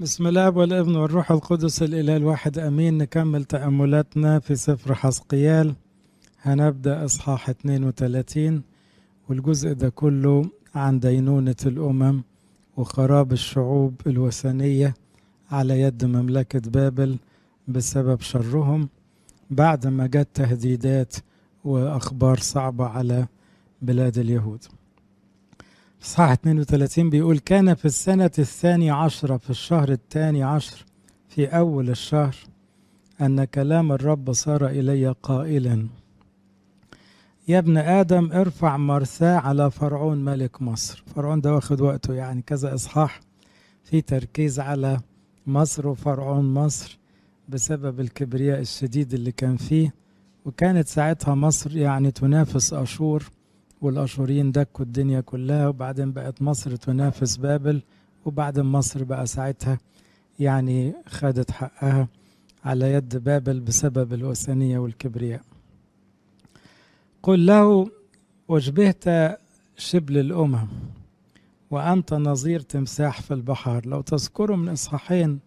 بسم الله والابن والروح القدس الإله الواحد أمين نكمل تأملاتنا في سفر حزقيال هنبدأ إصحاح 32 والجزء ده كله عن دينونة الأمم وخراب الشعوب الوثنية على يد مملكة بابل بسبب شرهم بعد ما جت تهديدات وأخبار صعبة على بلاد اليهود صح 32 بيقول كان في السنة الثانية عشرة في الشهر الثاني عشر في أول الشهر أن كلام الرب صار إلي قائلا يا ابن آدم ارفع مرثاه على فرعون ملك مصر فرعون ده واخد وقته يعني كذا إصحاح في تركيز على مصر وفرعون مصر بسبب الكبرياء الشديد اللي كان فيه وكانت ساعتها مصر يعني تنافس أشور والاشوريين دكوا الدنيا كلها وبعدين بقت مصر تنافس بابل وبعدين مصر بقى ساعتها يعني خدت حقها على يد بابل بسبب الوثنية والكبرياء قل له وشبهت شبل الأمم وأنت نظير تمساح في البحر لو تذكروا من إصحاحين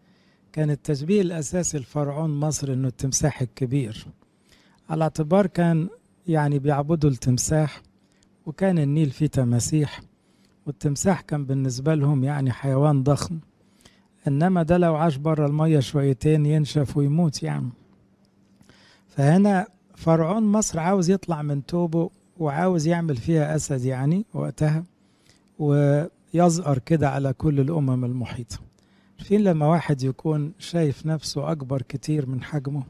كان التشبيه الأساسي لفرعون مصر أنه التمساح الكبير على اعتبار كان يعني بيعبدوا التمساح وكان النيل فيه تماسيح والتمساح كان بالنسبة لهم يعني حيوان ضخم إنما ده لو عاش بره المية شويتين ينشف ويموت يعني فهنا فرعون مصر عاوز يطلع من توبه وعاوز يعمل فيها أسد يعني وقتها ويزأر كده على كل الأمم المحيطة عارفين لما واحد يكون شايف نفسه أكبر كتير من حجمه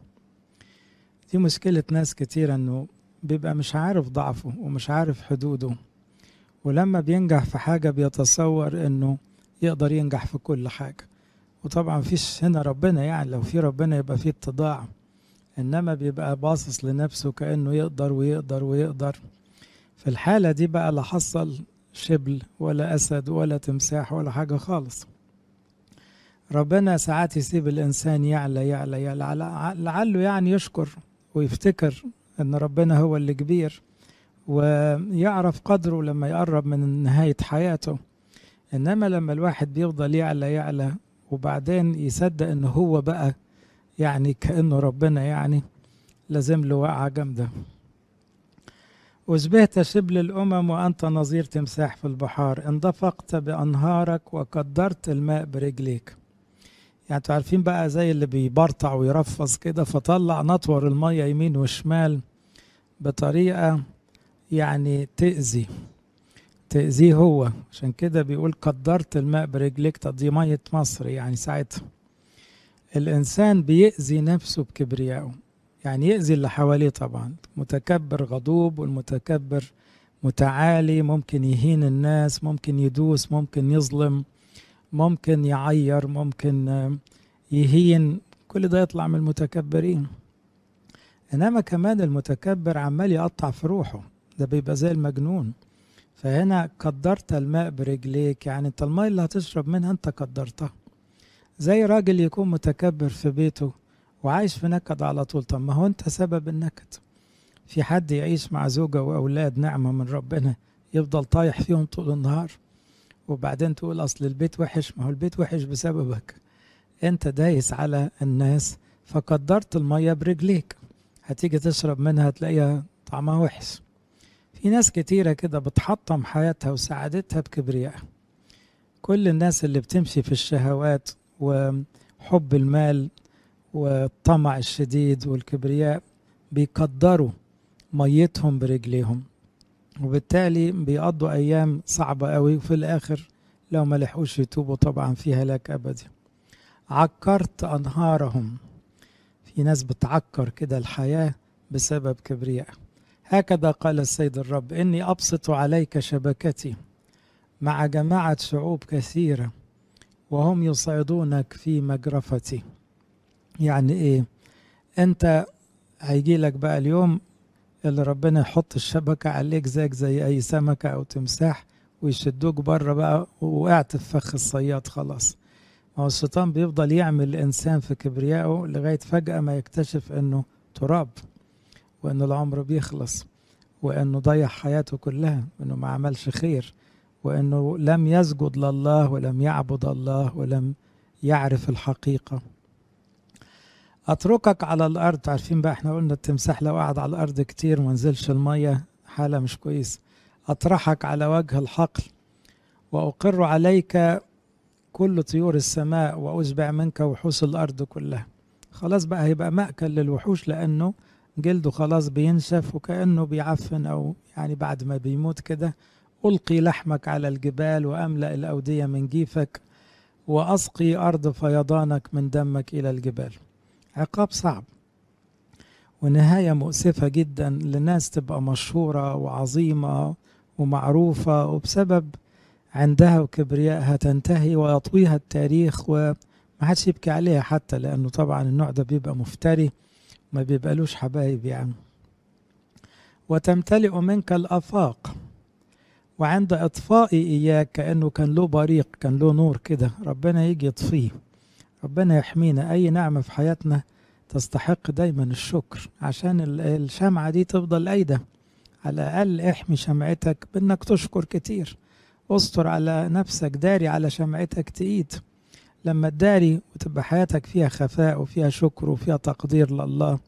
دي مشكلة ناس كتير أنه بيبقى مش عارف ضعفه ومش عارف حدوده ولما بينجح في حاجة بيتصور انه يقدر ينجح في كل حاجة وطبعا مفيش هنا ربنا يعني لو في ربنا يبقى في اتضاع انما بيبقى باصص لنفسه كأنه يقدر ويقدر ويقدر في الحالة دي بقى لا حصل شبل ولا أسد ولا تمساح ولا حاجة خالص ربنا ساعات يسيب الإنسان يعلى يعلى يعلى لعله يعني يشكر ويفتكر ان ربنا هو اللي كبير ويعرف قدره لما يقرب من نهاية حياته انما لما الواحد بيفضل يعلى يعلى وبعدين يصدق ان هو بقى يعني كانه ربنا يعني لازم له وقعه جامده وزبهت شبل الأمم وأنت نظير تمساح في البحار اندفقت بأنهارك وقدرت الماء برجليك يعني انتوا عارفين بقى زي اللي بيبرطع ويرفص كده فطلع نطور المية يمين وشمال بطريقة يعني تأذي تأذيه هو عشان كده بيقول قدرت الماء برجلك دي مية مصر يعني ساعتها الإنسان بيأذي نفسه بكبريائه يعني يأذي اللي حواليه طبعا متكبر غضوب والمتكبر متعالي ممكن يهين الناس ممكن يدوس ممكن يظلم ممكن يعير ممكن يهين كل ده يطلع من المتكبرين انما كمان المتكبر عمال يقطع في روحه ده بيبقى زي المجنون فهنا قدرت الماء برجليك يعني انت الماء اللي هتشرب منها انت قدرتها زي راجل يكون متكبر في بيته وعايش في نكد على طول طب ما هو انت سبب النكد في حد يعيش مع زوجة وأولاد نعمة من ربنا يفضل طايح فيهم طول النهار وبعدين تقول أصل البيت وحش ما هو البيت وحش بسببك أنت دايس على الناس فقدرت المية برجليك هتيجي تشرب منها تلاقيها طعمها وحش في ناس كتيرة كده بتحطم حياتها وسعادتها بكبريائها كل الناس اللي بتمشي في الشهوات وحب المال والطمع الشديد والكبرياء بيقدروا ميتهم برجليهم وبالتالي بيقضوا أيام صعبة قوي وفي الآخر لو ملحوش يتوبوا طبعا في هلاك أبدي عكرت أنهارهم في ناس بتعكر كده الحياة بسبب كبرياء هكذا قال السيد الرب إني أبسط عليك شبكتي مع جماعة شعوب كثيرة وهم يصعدونك في مجرفتي يعني إيه أنت هيجي لك بقى اليوم اللي ربنا يحط الشبكة عليك زيك زي أي سمكة أو تمساح ويشدوك بره بقى وقعت في فخ الصياد خلاص هو الشيطان بيفضل يعمل الإنسان في كبريائه لغاية فجأة ما يكتشف إنه تراب وان العمر بيخلص وإنه ضيع حياته كلها وإنه ما عملش خير وإنه لم يسجد لله ولم يعبد الله ولم يعرف الحقيقة أتركك على الأرض عارفين بقى إحنا قلنا التمساح لو قعد على الأرض كتير منزلش المية حالة مش كويسة أطرحك على وجه الحقل وأقر عليك كل طيور السماء وأشبع منك وحوش الأرض كلها خلاص بقى هيبقى مأكل للوحوش لأنه جلده خلاص بينشف وكأنه بيعفن أو يعني بعد ما بيموت كده ألقي لحمك على الجبال وأملأ الأودية من جيفك وأسقي أرض فيضانك من دمك إلى الجبال عقاب صعب ونهاية مؤسفة جدا لناس تبقى مشهورة وعظيمة ومعروفة وبسبب عندها وكبريائها تنتهي ويطويها التاريخ وما حدش يبكي عليها حتى لأنه طبعا النوع ده بيبقى مفتري ما بيبقالوش حبايب يعني وتمتلئ منك الآفاق وعند إطفاء إياك كأنه كان له بريق كان له نور كده ربنا يجي يطفيه ربنا يحمينا أي نعمة في حياتنا تستحق دايما الشكر عشان الشمعة دي تفضل قايدة على الأقل احمي شمعتك بأنك تشكر كتير استر على نفسك داري على شمعتك تقيد لما تداري وتبقى حياتك فيها خفاء وفيها شكر وفيها تقدير لله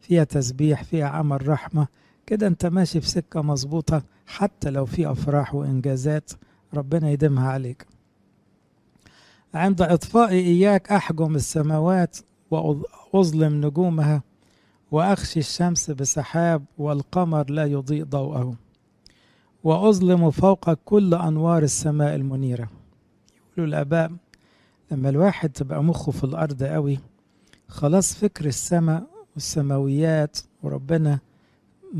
فيها تسبيح فيها عمل رحمة كده انت ماشي في سكة مظبوطة حتى لو في أفراح وإنجازات ربنا يديمها عليك عند إطفاء إياك أحجم السماوات وأظلم نجومها وأخشي الشمس بسحاب والقمر لا يضيء ضوءه وأظلم فوق كل أنوار السماء المنيرة يقولوا الآباء لما الواحد تبقى مخه في الأرض قوي خلاص فكر السماء والسماويات وربنا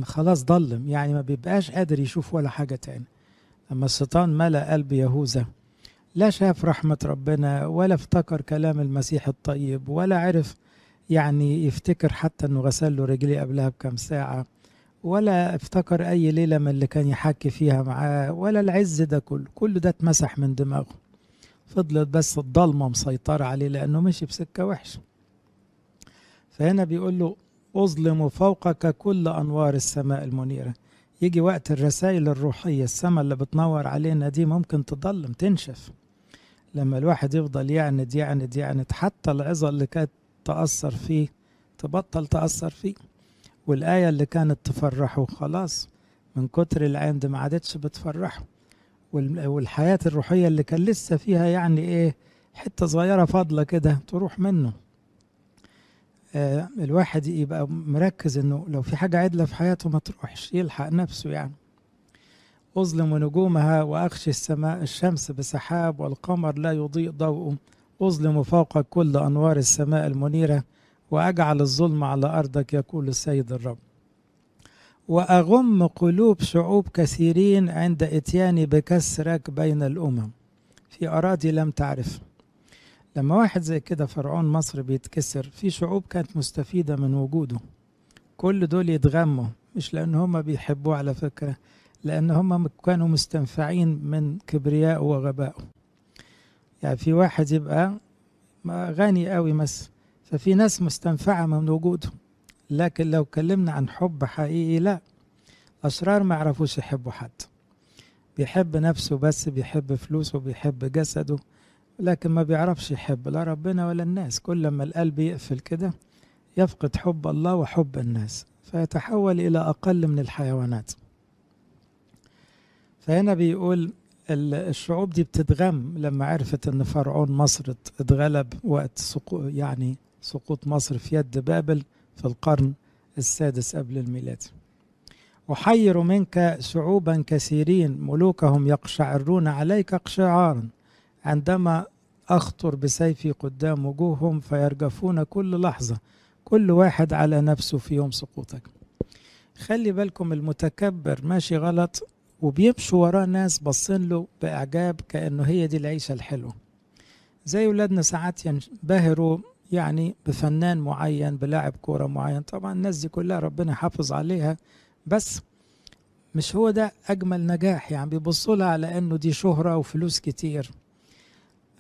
خلاص ضلم يعني ما بيبقاش قادر يشوف ولا حاجة تاني لما الشيطان ملأ قلب يهوذا لا شاف رحمة ربنا ولا افتكر كلام المسيح الطيب ولا عرف يعني يفتكر حتى انه غسل له رجليه قبلها بكام ساعه ولا افتكر أي ليلة من اللي كان يحكي فيها معاه ولا العز ده كله كل ده اتمسح من دماغه فضلت بس الضلمة مسيطرة عليه لأنه مشي بسكة وحشة فهنا بيقول له أظلم فوقك كل أنوار السماء المنيرة يجي وقت الرسائل الروحية السماء اللي بتنور علينا دي ممكن تضلم تنشف لما الواحد يفضل يعند يعند يعند حتى العظة اللي كانت تأثر فيه تبطل تأثر فيه والآية اللي كانت تفرحه خلاص من كتر العند ما عادتش بتفرحه والحياة الروحية اللي كان لسه فيها يعني إيه حتة صغيرة فاضلة كده تروح منه آه، الواحد يبقى مركز إنه لو في حاجة عدلة في حياته ما تروحش يلحق نفسه يعني أظلم نجومها وأخشي السماء الشمس بسحاب والقمر لا يضيء ضوءه أظلم فوق كل أنوار السماء المنيرة واجعل الظلم على ارضك يقول السيد الرب واغم قلوب شعوب كثيرين عند اتياني بكسرك بين الامم في اراضي لم تعرف لما واحد زي كده فرعون مصر بيتكسر في شعوب كانت مستفيده من وجوده كل دول يتغموا مش لان هم بيحبوه على فكره لان هم كانوا مستنفعين من كبريائه وغبائه يعني في واحد يبقى غني قوي مثلا ففي ناس مستنفعة من وجودهم لكن لو كلمنا عن حب حقيقي لا أشرار ما يعرفوش يحبوا حد بيحب نفسه بس بيحب فلوسه بيحب جسده لكن ما بيعرفش يحب لا ربنا ولا الناس كل ما القلب يقفل كده يفقد حب الله وحب الناس فيتحول إلى أقل من الحيوانات فهنا بيقول الشعوب دي بتتغم لما عرفت ان فرعون مصر اتغلب وقت يعني سقوط مصر في يد بابل في القرن السادس قبل الميلاد أحير منك شعوبا كثيرين ملوكهم يقشعرون عليك اقشعارا عندما أخطر بسيفي قدام وجوههم فيرجفون كل لحظة كل واحد على نفسه في يوم سقوطك خلي بالكم المتكبر ماشي غلط وبيمشوا وراه ناس باصين له بإعجاب كأنه هي دي العيشة الحلوة زي ولادنا ساعات ينبهروا يعني بفنان معين بلاعب كوره معين طبعا الناس دي كلها ربنا حافظ عليها بس مش هو ده اجمل نجاح يعني بيبصوا لها على انه دي شهره وفلوس كتير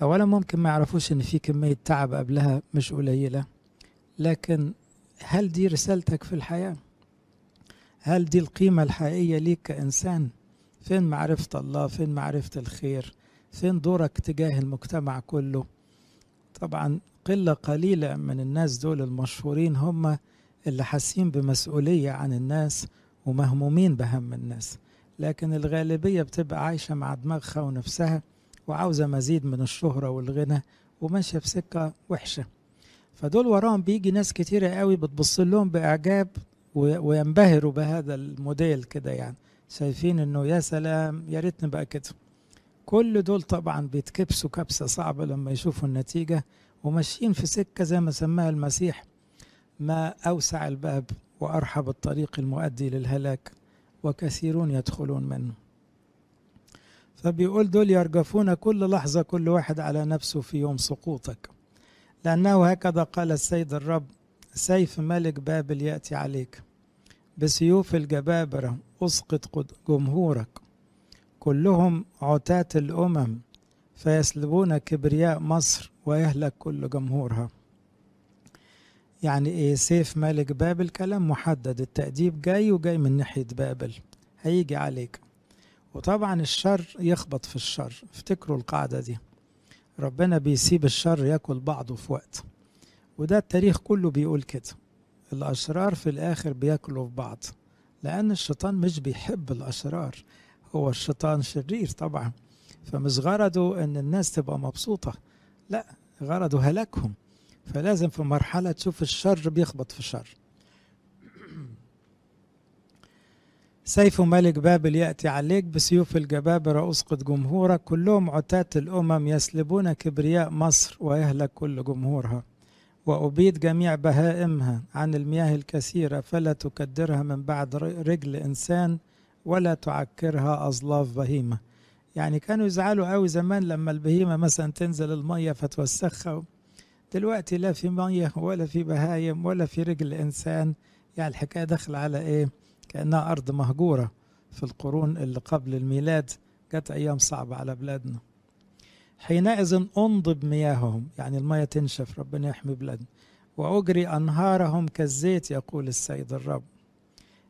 اولا ممكن ما يعرفوش ان في كميه تعب قبلها مش قليله لكن هل دي رسالتك في الحياه هل دي القيمه الحقيقيه ليك كانسان فين معرفه الله فين معرفه الخير فين دورك تجاه المجتمع كله طبعا قلة قليلة من الناس دول المشهورين هم اللي حاسين بمسؤولية عن الناس ومهمومين بهم الناس لكن الغالبية بتبقى عايشة مع دماغها ونفسها وعاوزة مزيد من الشهرة والغنى وماشية في سكة وحشة فدول وراهم بيجي ناس كتيرة قوي بتبص لهم بإعجاب وينبهروا بهذا الموديل كده يعني شايفين انه يا سلام يا ريت نبقى كده كل دول طبعا بيتكبسوا كبسة صعبة لما يشوفوا النتيجة وماشيين في سكة زي ما سماها المسيح ما أوسع الباب وأرحب الطريق المؤدي للهلاك وكثيرون يدخلون منه فبيقول دول يرجفون كل لحظة كل واحد على نفسه في يوم سقوطك لأنه هكذا قال السيد الرب سيف ملك بابل يأتي عليك بسيوف الجبابرة أسقط جمهورك كلهم عتاة الأمم فيسلبون كبرياء مصر ويهلك كل جمهورها يعني ايه سيف ملك بابل كلام محدد التأديب جاي وجاي من ناحية بابل هيجي عليك وطبعا الشر يخبط في الشر افتكروا القاعدة دي ربنا بيسيب الشر ياكل بعضه في وقت وده التاريخ كله بيقول كده الأشرار في الآخر بياكلوا في بعض لأن الشيطان مش بيحب الأشرار هو الشيطان شرير طبعا فمش غرضه ان الناس تبقى مبسوطه لا غرضه هلاكهم فلازم في مرحله تشوف الشر بيخبط في الشر سيف ملك بابل يأتي عليك بسيوف الجبابرة أسقط جمهورك كلهم عتاة الأمم يسلبون كبرياء مصر ويهلك كل جمهورها وأبيد جميع بهائمها عن المياه الكثيرة فلا تكدرها من بعد رجل إنسان ولا تعكرها أظلاف بهيمة يعني كانوا يزعلوا قوي زمان لما البهيمه مثلا تنزل الميه فتوسخها دلوقتي لا في ميه ولا في بهايم ولا في رجل انسان يعني الحكايه داخله على ايه كانها ارض مهجوره في القرون اللي قبل الميلاد جت ايام صعبه على بلادنا حينئذ انضب مياههم يعني الميه تنشف ربنا يحمي بلادنا واجري انهارهم كالزيت يقول السيد الرب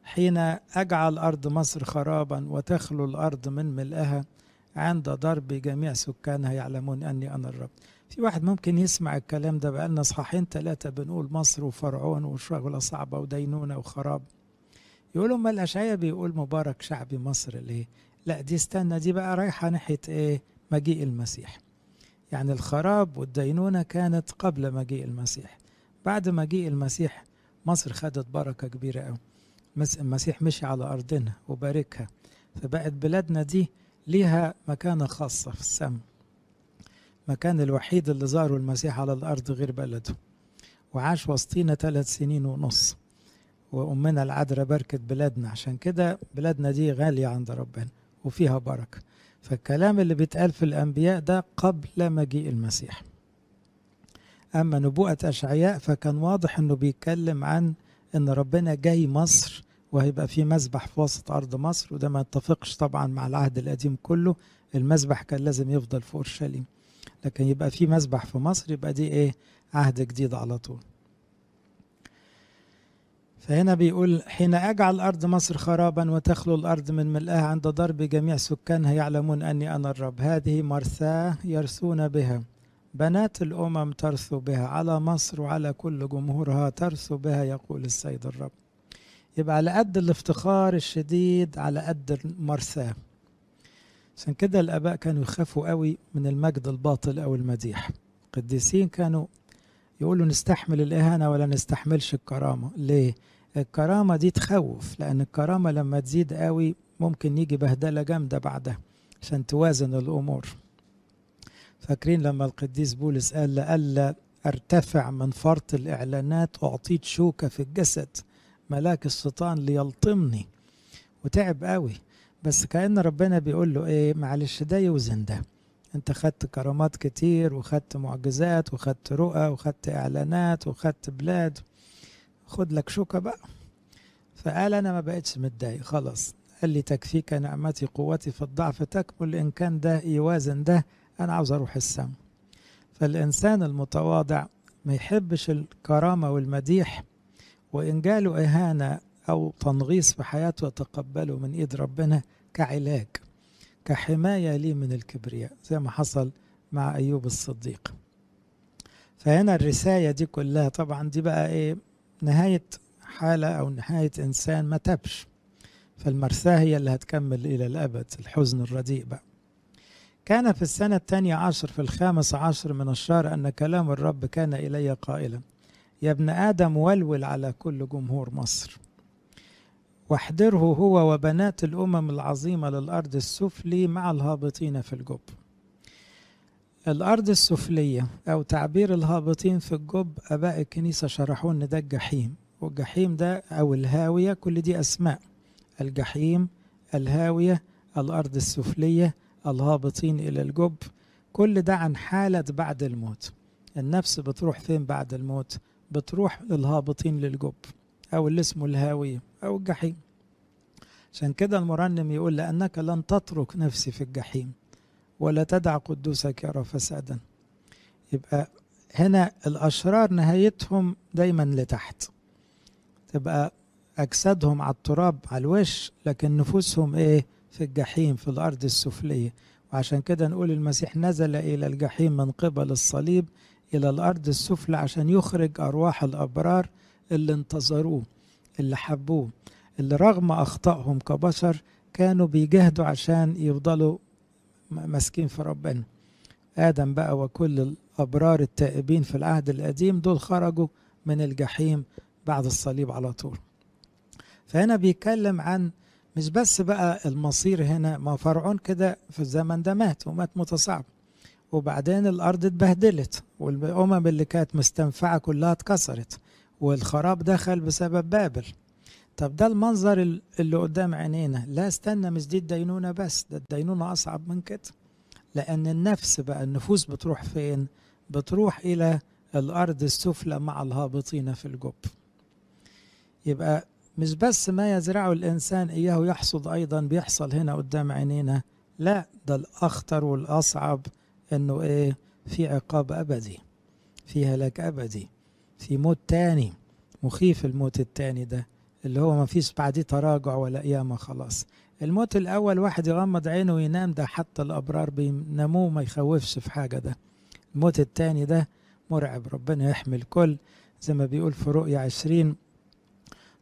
حين اجعل ارض مصر خرابا وتخلو الارض من ملئها عند ضرب جميع سكانها يعلمون أني أنا الرب في واحد ممكن يسمع الكلام ده بقالنا صحين ثلاثة بنقول مصر وفرعون وشغلة صعبة ودينونة وخراب يقولوا ما الأشعية بيقول مبارك شعبي مصر ليه لا دي استنى دي بقى رايحة ناحية إيه مجيء المسيح يعني الخراب والدينونة كانت قبل مجيء المسيح بعد مجيء المسيح مصر خدت بركة كبيرة أوي المسيح مشي على أرضنا وباركها فبقت بلادنا دي ليها مكانة خاصة في السماء مكان الوحيد اللي زاره المسيح على الأرض غير بلده وعاش وسطينا ثلاث سنين ونص وأمنا العدرة باركت بلادنا عشان كده بلادنا دي غالية عند ربنا وفيها بركة فالكلام اللي بيتقال في الأنبياء ده قبل مجيء المسيح أما نبوءة أشعياء فكان واضح أنه بيتكلم عن أن ربنا جاي مصر وهيبقى في مسبح في وسط أرض مصر وده ما يتفقش طبعا مع العهد القديم كله المسبح كان لازم يفضل في أورشليم لكن يبقى في مسبح في مصر يبقى دي إيه عهد جديد على طول فهنا بيقول حين أجعل أرض مصر خرابا وتخلو الأرض من ملئها عند ضرب جميع سكانها يعلمون أني أنا الرب هذه مرثاة يرثون بها بنات الأمم ترثو بها على مصر وعلى كل جمهورها ترثو بها يقول السيد الرب يبقى على قد الافتخار الشديد على قد المرساة عشان كده الآباء كانوا يخافوا قوي من المجد الباطل أو المديح القديسين كانوا يقولوا نستحمل الإهانة ولا نستحملش الكرامة ليه؟ الكرامة دي تخوف لأن الكرامة لما تزيد قوي ممكن يجي بهدلة جامدة بعدها عشان توازن الأمور فاكرين لما القديس بولس قال لألا أرتفع من فرط الإعلانات أعطيت شوكة في الجسد ملاك الشيطان ليلطمني وتعب قوي بس كأن ربنا بيقول له ايه معلش ده يوزن ده انت خدت كرامات كتير وخدت معجزات وخدت رؤى وخدت اعلانات وخدت بلاد خد لك شوكة بقى فقال انا ما بقتش متضايق خلاص قال لي تكفيك نعمتي قوتي في الضعف تكمل ان كان ده يوازن ده انا عاوز اروح السما فالانسان المتواضع ما يحبش الكرامة والمديح وإن جاله إهانة أو تنغيص في حياته يتقبله من إيد ربنا كعلاج كحماية ليه من الكبرياء زي ما حصل مع أيوب الصديق فهنا الرساية دي كلها طبعا دي بقى إيه نهاية حالة أو نهاية إنسان ما تبش فالمرساة هي اللي هتكمل إلى الأبد الحزن الرديء بقى كان في السنة الثانية عشر في الخامس عشر من الشهر أن كلام الرب كان إلي قائلا يا ابن آدم ولول على كل جمهور مصر واحضره هو وبنات الأمم العظيمة للأرض السفلي مع الهابطين في الجب الأرض السفلية أو تعبير الهابطين في الجب أباء الكنيسة شرحوا إن ده الجحيم والجحيم ده أو الهاوية كل دي أسماء الجحيم الهاوية الأرض السفلية الهابطين إلى الجب كل ده عن حالة بعد الموت النفس بتروح فين بعد الموت بتروح للهابطين للجب أو اللي اسمه الهاوية أو الجحيم عشان كده المرنم يقول لأنك لن تترك نفسي في الجحيم ولا تدع قدوسك يرى فسادا يبقى هنا الأشرار نهايتهم دايما لتحت تبقى أجسادهم على التراب على الوش لكن نفوسهم إيه في الجحيم في الأرض السفلية وعشان كده نقول المسيح نزل إلى الجحيم من قبل الصليب إلى الأرض السفلى عشان يخرج أرواح الأبرار اللي انتظروه اللي حبوه اللي رغم أخطائهم كبشر كانوا بيجاهدوا عشان يفضلوا ماسكين في ربنا آدم بقى وكل الأبرار التائبين في العهد القديم دول خرجوا من الجحيم بعد الصليب على طول فهنا بيتكلم عن مش بس بقى المصير هنا ما فرعون كده في الزمن ده مات ومات متصعب وبعدين الارض اتبهدلت والامم اللي كانت مستنفعه كلها اتكسرت والخراب دخل بسبب بابل طب ده المنظر اللي قدام عينينا لا استنى مش دي الدينونه بس ده الدينونه اصعب من كده لان النفس بقى النفوس بتروح فين بتروح الى الارض السفلى مع الهابطين في الجب يبقى مش بس ما يزرعه الانسان اياه يحصد ايضا بيحصل هنا قدام عينينا لا ده الاخطر والاصعب انه ايه في عقاب ابدي في هلاك ابدي في موت تاني مخيف الموت التاني ده اللي هو ما فيش بعديه تراجع ولا قيامه خلاص الموت الاول واحد يغمض عينه وينام ده حتى الابرار بيناموه ما يخوفش في حاجه ده الموت التاني ده مرعب ربنا يحمي الكل زي ما بيقول في رؤيا عشرين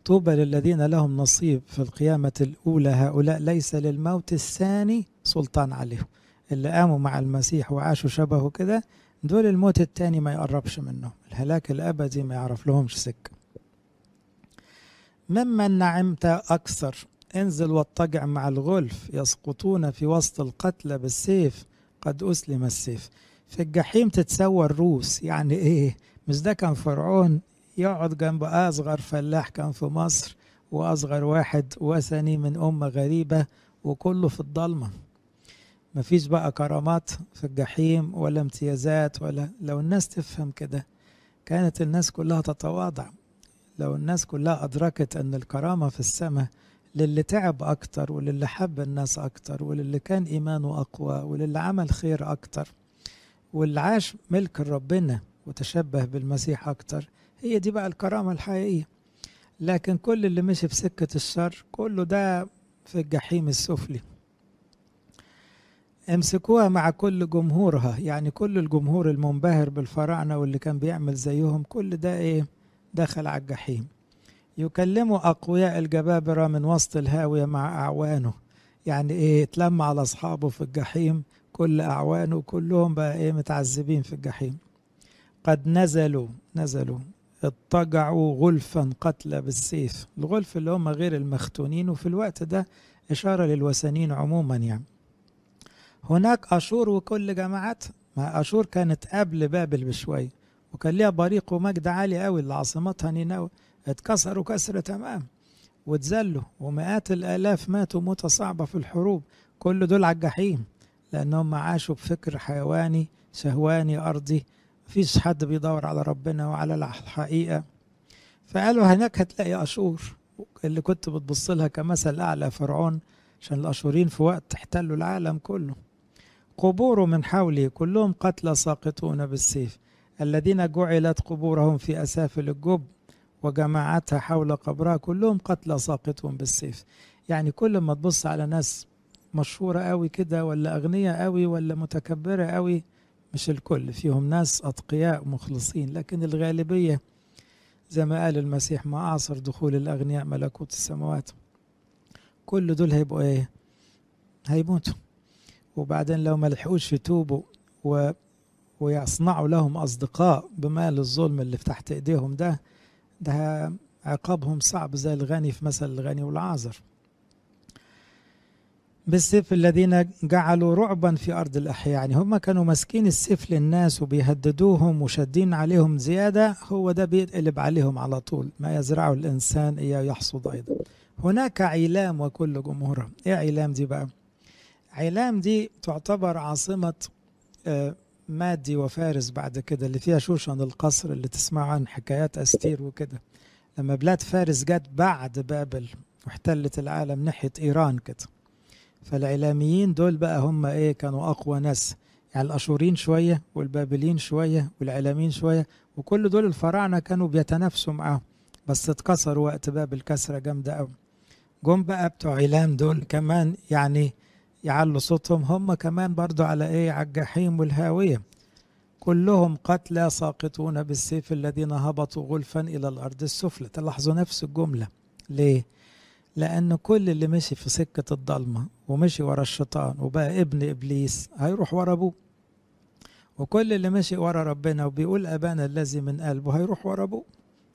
طوبى للذين لهم نصيب في القيامة الأولى هؤلاء ليس للموت الثاني سلطان عليهم اللي قاموا مع المسيح وعاشوا شبهه كده دول الموت التاني ما يقربش منهم الهلاك الأبدي ما يعرف لهمش سكة ممن نعمت أكثر انزل واضطجع مع الغلف يسقطون في وسط القتلى بالسيف قد أسلم السيف في الجحيم تتسوى الروس يعني إيه مش ده كان فرعون يقعد جنب أصغر فلاح كان في مصر وأصغر واحد وثني من أمة غريبة وكله في الضلمة مفيش بقى كرامات في الجحيم ولا امتيازات ولا لو الناس تفهم كده كانت الناس كلها تتواضع لو الناس كلها أدركت أن الكرامة في السماء للي تعب أكتر وللي حب الناس أكتر وللي كان إيمانه أقوى وللي عمل خير أكتر واللي عاش ملك ربنا وتشبه بالمسيح أكتر هي دي بقى الكرامة الحقيقية لكن كل اللي مشي في سكة الشر كله ده في الجحيم السفلي امسكوها مع كل جمهورها يعني كل الجمهور المنبهر بالفراعنة واللي كان بيعمل زيهم كل ده ايه دخل على الجحيم يكلموا أقوياء الجبابرة من وسط الهاوية مع أعوانه يعني ايه اتلم على أصحابه في الجحيم كل أعوانه كلهم بقى ايه متعذبين في الجحيم قد نزلوا نزلوا اضطجعوا غلفا قتلى بالسيف الغلف اللي هم غير المختونين وفي الوقت ده إشارة للوثنيين عموما يعني هناك أشور وكل جماعتها ما أشور كانت قبل بابل بشوية وكان ليها بريق ومجد عالي قوي اللي عاصمتها نينوى اتكسروا كسر تمام واتذلوا ومئات الآلاف ماتوا موتة صعبة في الحروب كل دول على الجحيم لأنهم عاشوا بفكر حيواني شهواني أرضي مفيش حد بيدور على ربنا وعلى الحقيقة فقالوا هناك هتلاقي أشور اللي كنت بتبص لها كمثل أعلى فرعون عشان الأشورين في وقت احتلوا العالم كله قبور من حوله كلهم قتلى ساقطون بالسيف الذين جعلت قبورهم في أسافل الجب وجماعتها حول قبرها كلهم قتلى ساقطون بالسيف يعني كل ما تبص على ناس مشهورة قوي كده ولا أغنية قوي ولا متكبرة قوي مش الكل فيهم ناس أتقياء مخلصين لكن الغالبية زي ما قال المسيح ما أعصر دخول الأغنياء ملكوت السماوات كل دول هيبقوا إيه هيموتوا وبعدين لو ما لحقوش يتوبوا و ويصنعوا لهم أصدقاء بمال الظلم اللي في تحت إيديهم ده ده عقابهم صعب زي الغني في مثل الغني والعازر بالسيف الذين جعلوا رعبا في أرض الأحياء يعني هم كانوا ماسكين السيف للناس وبيهددوهم وشادين عليهم زيادة هو ده بيتقلب عليهم على طول ما يزرعه الإنسان إياه يحصد أيضا هناك علام وكل جمهورها إيه علام دي بقى عيلام دي تعتبر عاصمة آه، مادي وفارس بعد كده اللي فيها شوشن القصر اللي تسمع عن حكايات أستير وكده لما بلاد فارس جت بعد بابل واحتلت العالم ناحية إيران كده فالعلاميين دول بقى هم إيه كانوا أقوى ناس يعني الأشورين شوية والبابلين شوية والعلاميين شوية وكل دول الفراعنة كانوا بيتنافسوا معاهم بس اتكسروا وقت بابل كسرة جامدة أوي جم بقى بتوع علام دول كمان يعني يعلوا صوتهم هم كمان برضو على ايه على الجحيم والهاوية كلهم قتلى ساقطون بالسيف الذين هبطوا غلفا الى الارض السفلى تلاحظوا نفس الجملة ليه لأن كل اللي مشي في سكة الضلمة ومشي ورا الشيطان وبقى ابن إبليس هيروح ورا أبوه وكل اللي مشي ورا ربنا وبيقول أبانا الذي من قلبه هيروح ورا أبوه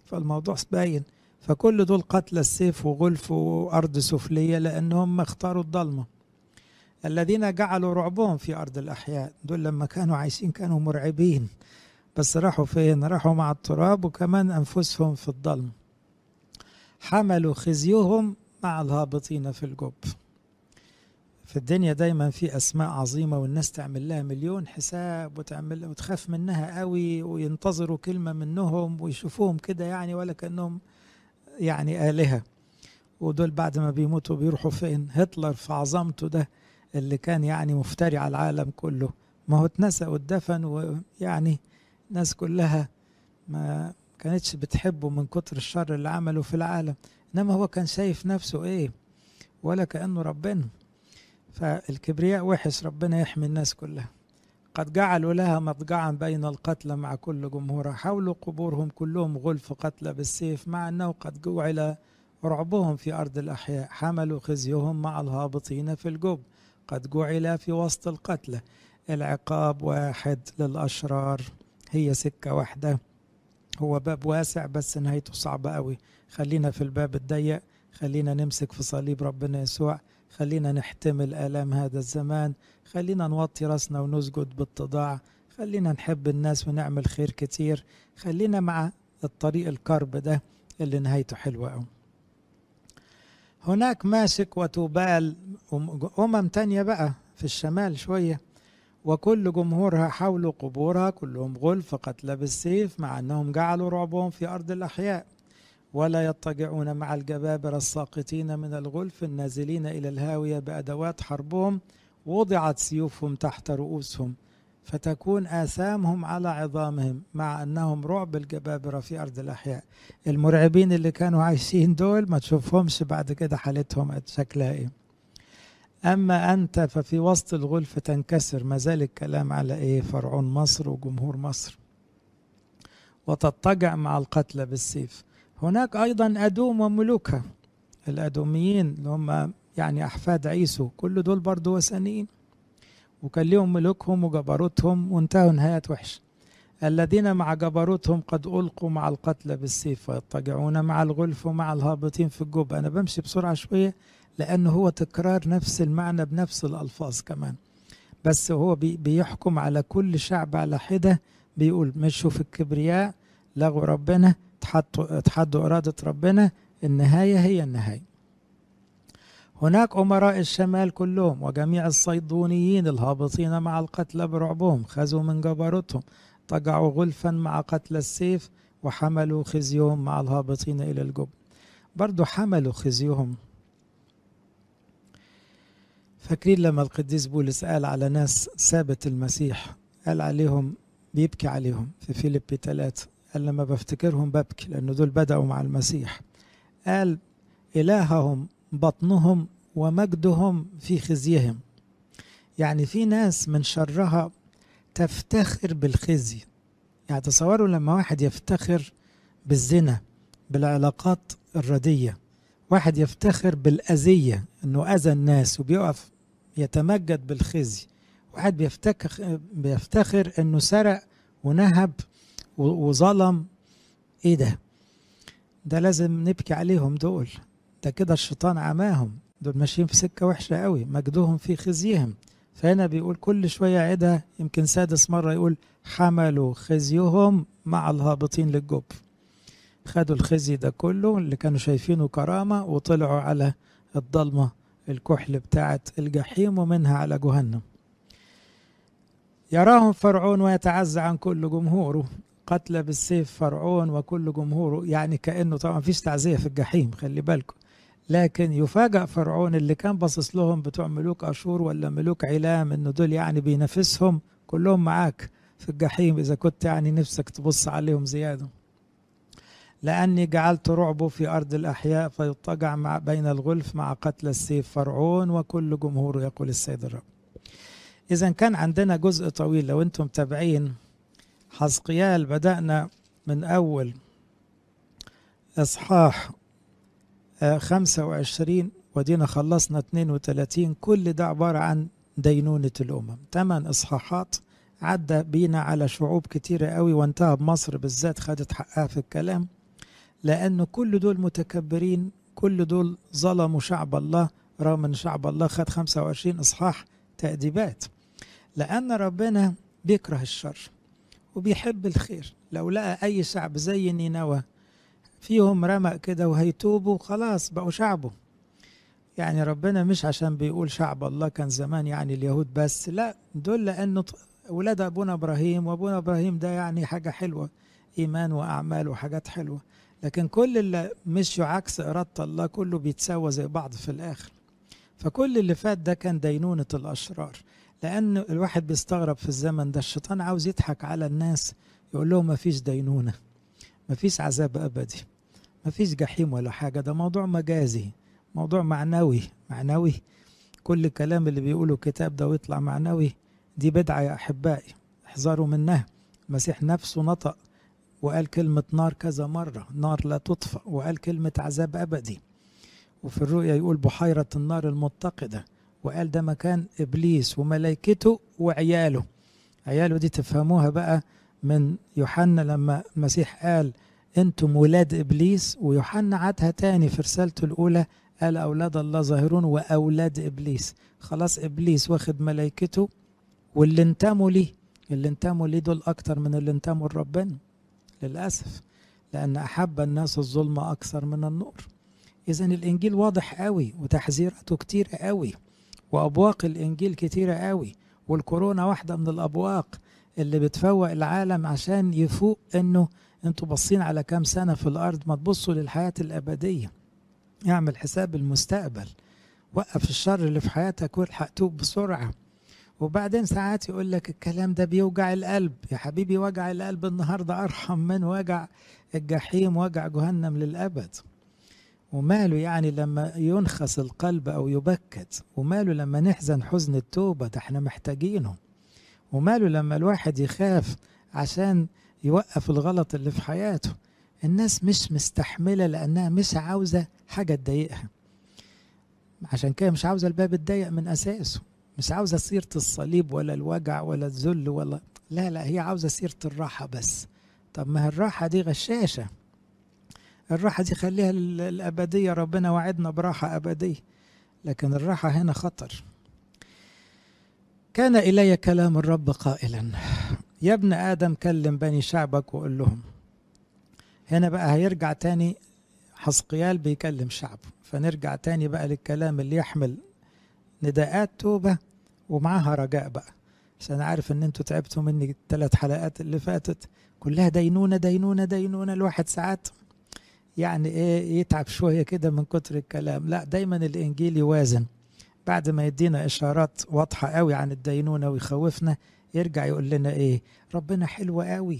فالموضوع باين فكل دول قتلى السيف وغلف وأرض سفلية لأن اختاروا الضلمة الذين جعلوا رعبهم في أرض الأحياء دول لما كانوا عايشين كانوا مرعبين بس راحوا فين راحوا مع التراب وكمان أنفسهم في الظلم حملوا خزيهم مع الهابطين في الجب في الدنيا دايما في أسماء عظيمة والناس تعمل لها مليون حساب وتعمل وتخاف منها قوي وينتظروا كلمة منهم ويشوفوهم كده يعني ولا كأنهم يعني آلهة ودول بعد ما بيموتوا بيروحوا فين هتلر في عظمته ده اللي كان يعني مفتري على العالم كله ما هو اتنسى واتدفن ويعني الناس كلها ما كانتش بتحبه من كتر الشر اللي عمله في العالم انما هو كان شايف نفسه ايه ولا كانه ربنا فالكبرياء وحش ربنا يحمي الناس كلها قد جعلوا لها مضجعا بين القتلى مع كل جمهورها حولوا قبورهم كلهم غلف قتلى بالسيف مع انه قد جعل رعبهم في ارض الاحياء حملوا خزيهم مع الهابطين في الجب قد جعل في وسط القتلى العقاب واحد للأشرار هي سكة واحدة هو باب واسع بس نهايته صعبة قوي خلينا في الباب الضيق خلينا نمسك في صليب ربنا يسوع خلينا نحتمل آلام هذا الزمان خلينا نوطي راسنا ونسجد بالتضاع خلينا نحب الناس ونعمل خير كتير خلينا مع الطريق الكرب ده اللي نهايته حلوة قوي هناك ماسك وتوبال أمم تانية بقى في الشمال شوية وكل جمهورها حول قبورها كلهم غلف قتلى بالسيف مع أنهم جعلوا رعبهم في أرض الأحياء ولا يضطجعون مع الجبابرة الساقطين من الغلف النازلين إلى الهاوية بأدوات حربهم وضعت سيوفهم تحت رؤوسهم فتكون آثامهم على عظامهم مع أنهم رعب الجبابرة في أرض الأحياء المرعبين اللي كانوا عايشين دول ما تشوفهمش بعد كده حالتهم شكلها إيه أما أنت ففي وسط الغلف تنكسر ما زال الكلام على إيه فرعون مصر وجمهور مصر وتضطجع مع القتلى بالسيف هناك أيضا أدوم وملوكها الأدوميين اللي هم يعني أحفاد عيسو كل دول برضو وثنيين وكان ليهم ملوكهم وجبروتهم وانتهوا نهاية وحشة الذين مع جبروتهم قد ألقوا مع القتل بالسيف ويضطجعون مع الغلف ومع الهابطين في الجب أنا بمشي بسرعة شوية لأنه هو تكرار نفس المعنى بنفس الألفاظ كمان بس هو بيحكم على كل شعب على حدة بيقول مشوا في الكبرياء لغوا ربنا تحدوا إرادة ربنا النهاية هي النهاية هناك أمراء الشمال كلهم وجميع الصيدونيين الهابطين مع القتلى برعبهم خذوا من جبروتهم طجعوا غلفا مع قتلى السيف وحملوا خزيهم مع الهابطين إلى الجبن برضو حملوا خزيهم فاكرين لما القديس بولس قال على ناس ثابت المسيح قال عليهم بيبكي عليهم في فيليبي ثلاثة قال لما بفتكرهم ببكي لأن دول بدأوا مع المسيح قال إلههم بطنهم ومجدهم في خزيهم يعني في ناس من شرها تفتخر بالخزي يعني تصوروا لما واحد يفتخر بالزنا بالعلاقات الردية واحد يفتخر بالأذية أنه أذى الناس وبيقف يتمجد بالخزي واحد بيفتخر, بيفتخر أنه سرق ونهب وظلم إيه ده ده لازم نبكي عليهم دول ده كده الشيطان عماهم دول ماشيين في سكة وحشة قوي مجدهم في خزيهم فهنا بيقول كل شوية عيدها يمكن سادس مرة يقول حملوا خزيهم مع الهابطين للجب خدوا الخزي ده كله اللي كانوا شايفينه كرامة وطلعوا على الضلمة الكحل بتاعة الجحيم ومنها على جهنم يراهم فرعون ويتعزى عن كل جمهوره قتل بالسيف فرعون وكل جمهوره يعني كأنه طبعا مفيش تعزية في الجحيم خلي بالكم لكن يفاجأ فرعون اللي كان باصص لهم بتوع ملوك أشور ولا ملوك علام إن دول يعني بينافسهم كلهم معاك في الجحيم إذا كنت يعني نفسك تبص عليهم زيادة لأني جعلت رعبه في أرض الأحياء فيضطجع مع بين الغلف مع قتل السيف فرعون وكل جمهوره يقول السيد الرب إذا كان عندنا جزء طويل لو أنتم متابعين حزقيال بدأنا من أول إصحاح 25 ودينا خلصنا 32 كل ده عبارة عن دينونة الأمم ثمان إصحاحات عدى بينا على شعوب كتيرة قوي وانتهى بمصر بالذات خدت حقها في الكلام لأن كل دول متكبرين كل دول ظلموا شعب الله رغم أن شعب الله خد 25 إصحاح تأديبات لأن ربنا بيكره الشر وبيحب الخير لو لقى أي شعب زي نينوى فيهم رمق كده وهيتوبوا خلاص بقوا شعبه يعني ربنا مش عشان بيقول شعب الله كان زمان يعني اليهود بس لا دول لأنه ولاد أبونا إبراهيم وأبونا إبراهيم ده يعني حاجة حلوة إيمان وأعمال وحاجات حلوة لكن كل اللي مشوا عكس إرادة الله كله بيتساوى زي بعض في الآخر فكل اللي فات ده كان دينونة الأشرار لأن الواحد بيستغرب في الزمن ده الشيطان عاوز يضحك على الناس يقول لهم مفيش دينونة مفيش عذاب أبدي ما فيش جحيم ولا حاجة ده موضوع مجازي موضوع معنوي معنوي كل الكلام اللي بيقوله الكتاب ده ويطلع معنوي دي بدعة يا أحبائي احذروا منها المسيح نفسه نطق وقال كلمة نار كذا مرة نار لا تطفأ وقال كلمة عذاب أبدي وفي الرؤيا يقول بحيرة النار المتقدة وقال ده مكان إبليس وملائكته وعياله عياله دي تفهموها بقى من يوحنا لما المسيح قال انتم ولاد ابليس ويوحنا عادها تاني في رسالته الاولى قال اولاد الله ظاهرون واولاد ابليس خلاص ابليس واخد ملائكته واللي انتموا ليه اللي انتموا ليه دول اكتر من اللي انتموا لربنا للاسف لان احب الناس الظلم اكثر من النور اذا الانجيل واضح قوي وتحذيراته كتير قوي وابواق الانجيل كتيره قوي والكورونا واحده من الابواق اللي بتفوق العالم عشان يفوق انه انتوا باصين على كام سنة في الأرض ما تبصوا للحياة الأبدية اعمل حساب المستقبل وقف الشر اللي في حياتك والحق توب بسرعة وبعدين ساعات يقول لك الكلام ده بيوجع القلب يا حبيبي وجع القلب النهاردة أرحم من وجع الجحيم وجع جهنم للأبد وماله يعني لما ينخس القلب أو يبكت وماله لما نحزن حزن التوبة ده احنا محتاجينه وماله لما الواحد يخاف عشان يوقف الغلط اللي في حياته الناس مش مستحملة لأنها مش عاوزة حاجة تضايقها عشان كده مش عاوزة الباب تضايق من أساسه مش عاوزة سيرة الصليب ولا الوجع ولا الذل ولا لا لا هي عاوزة سيرة الراحة بس طب ما الراحة دي غشاشة الراحة دي خليها الأبدية ربنا وعدنا براحة أبدية لكن الراحة هنا خطر كان إلي كلام الرب قائلا يا ابن آدم كلم بني شعبك وقول لهم هنا بقى هيرجع تاني حسقيال بيكلم شعبه فنرجع تاني بقى للكلام اللي يحمل نداءات توبة ومعاها رجاء بقى عشان عارف ان انتوا تعبتوا مني الثلاث حلقات اللي فاتت كلها دينونة دينونة دينونة الواحد ساعات يعني ايه يتعب شوية كده من كتر الكلام لا دايما الانجيل يوازن بعد ما يدينا اشارات واضحة قوي عن الدينونة ويخوفنا يرجع يقول لنا ايه ربنا حلو قوي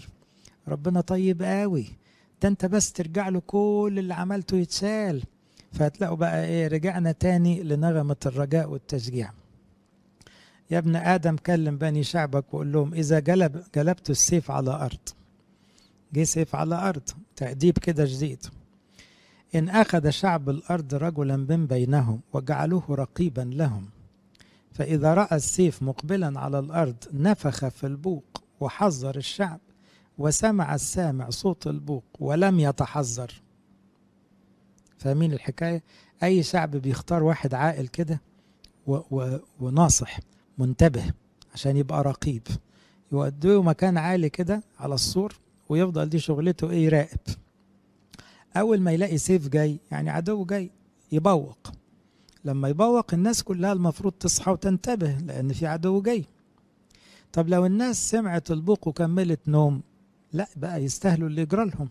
ربنا طيب قوي ده انت بس ترجع له كل اللي عملته يتسال فهتلاقوا بقى ايه رجعنا تاني لنغمة الرجاء والتشجيع يا ابن آدم كلم بني شعبك وقول لهم إذا جلب جلبت السيف على أرض جه سيف على أرض تأديب كده جديد إن أخذ شعب الأرض رجلا من بينهم وجعلوه رقيبا لهم فإذا رأى السيف مقبلا على الأرض نفخ في البوق وحذر الشعب وسمع السامع صوت البوق ولم يتحذر فاهمين الحكاية؟ أي شعب بيختار واحد عاقل كده و- و- وناصح منتبه عشان يبقى رقيب يودوه مكان عالي كده على السور ويفضل دي شغلته ايه يراقب اول ما يلاقي سيف جاي يعني عدو جاي يبوق لما يبوق الناس كلها المفروض تصحى وتنتبه لأن في عدو جاي طب لو الناس سمعت البوق وكملت نوم لا بقى يستاهلوا اللي يجرى لهم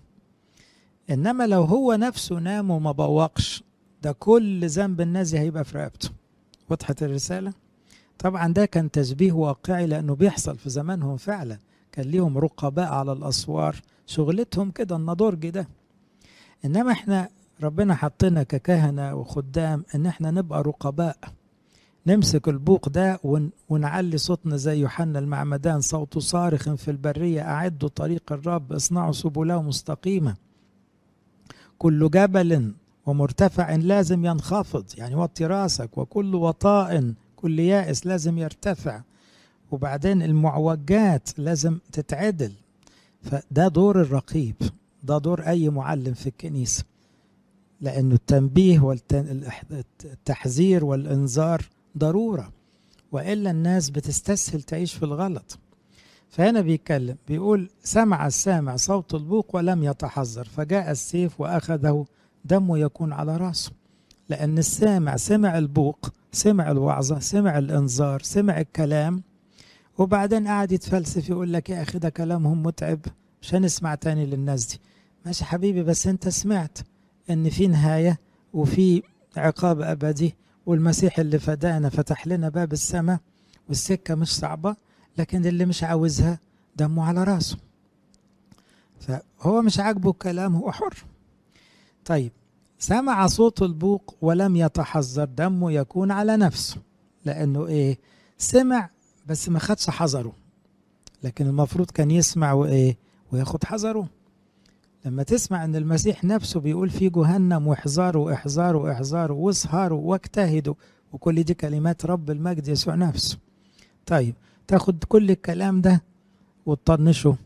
إنما لو هو نفسه نام وما بوقش ده كل ذنب الناس هيبقى في رقبته وضحت الرسالة؟ طبعا ده كان تشبيه واقعي لأنه بيحصل في زمانهم فعلا كان ليهم رقباء على الأسوار شغلتهم كده النضرج ده إنما إحنا ربنا حطنا ككهنة وخدام ان احنا نبقى رقباء نمسك البوق ده ونعلي صوتنا زي يوحنا المعمدان صوته صارخ في البرية أعدوا طريق الرب اصنعوا سبله مستقيمة كل جبل ومرتفع لازم ينخفض يعني وطي راسك وكل وطاء كل يائس لازم يرتفع وبعدين المعوجات لازم تتعدل فده دور الرقيب ده دور أي معلم في الكنيسة لأنه التنبيه والتحذير والإنذار ضرورة وإلا الناس بتستسهل تعيش في الغلط فهنا بيتكلم بيقول سمع السامع صوت البوق ولم يتحذر فجاء السيف وأخذه دمه يكون على رأسه لأن السامع سمع البوق سمع الوعظة سمع الإنذار سمع الكلام وبعدين قعد يتفلسف يقول لك يا أخي ده كلامهم متعب مش هنسمع تاني للناس دي ماشي حبيبي بس أنت سمعت ان في نهايه وفي عقاب ابدي والمسيح اللي فدانا فتح لنا باب السماء والسكه مش صعبه لكن اللي مش عاوزها دمه على راسه فهو مش عاجبه كلامه حر طيب سمع صوت البوق ولم يتحذر دمه يكون على نفسه لانه ايه سمع بس ما خدش حذره لكن المفروض كان يسمع وايه وياخد حذره لما تسمع ان المسيح نفسه بيقول في جهنم واحذروا واحذروا واحذروا واسهروا واجتهدوا وكل دي كلمات رب المجد يسوع نفسه طيب تاخد كل الكلام ده وتطنشه